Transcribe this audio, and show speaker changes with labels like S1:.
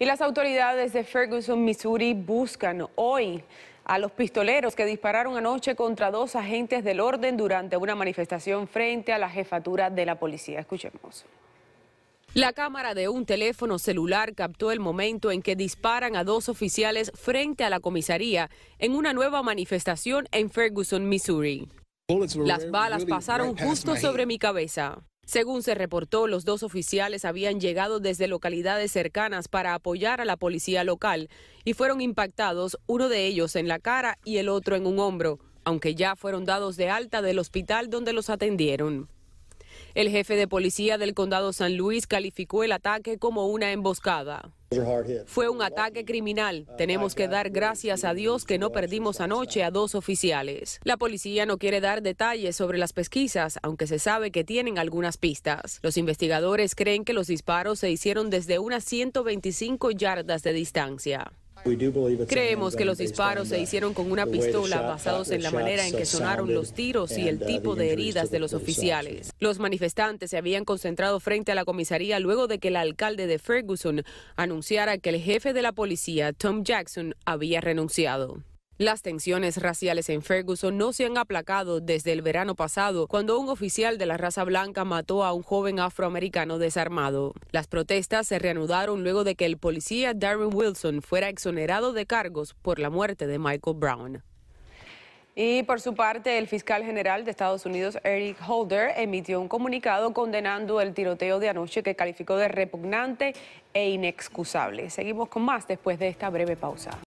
S1: Y las autoridades de Ferguson, Missouri, buscan hoy a los pistoleros que dispararon anoche contra dos agentes del orden durante una manifestación frente a la jefatura de la policía. Escuchemos. La cámara de un teléfono celular captó el momento en que disparan a dos oficiales frente a la comisaría en una nueva manifestación en Ferguson, Missouri. Las balas pasaron justo sobre mi cabeza. Según se reportó, los dos oficiales habían llegado desde localidades cercanas para apoyar a la policía local y fueron impactados, uno de ellos en la cara y el otro en un hombro, aunque ya fueron dados de alta del hospital donde los atendieron. El jefe de policía del condado San Luis calificó el ataque como una emboscada. Fue un ataque criminal. Tenemos que dar gracias a Dios que no perdimos anoche a dos oficiales. La policía no quiere dar detalles sobre las pesquisas, aunque se sabe que tienen algunas pistas. Los investigadores creen que los disparos se hicieron desde unas 125 yardas de distancia. Creemos que los disparos se hicieron con una pistola basados en la manera en que sonaron los tiros y el uh, tipo de heridas de los oficiales. Los manifestantes se habían concentrado frente a la comisaría luego de que el alcalde de Ferguson anunciara que el jefe de la policía, Tom Jackson, había renunciado. Las tensiones raciales en Ferguson no se han aplacado desde el verano pasado, cuando un oficial de la raza blanca mató a un joven afroamericano desarmado. Las protestas se reanudaron luego de que el policía Darren Wilson fuera exonerado de cargos por la muerte de Michael Brown. Y por su parte, el fiscal general de Estados Unidos, Eric Holder, emitió un comunicado condenando el tiroteo de anoche que calificó de repugnante e inexcusable. Seguimos con más después de esta breve pausa.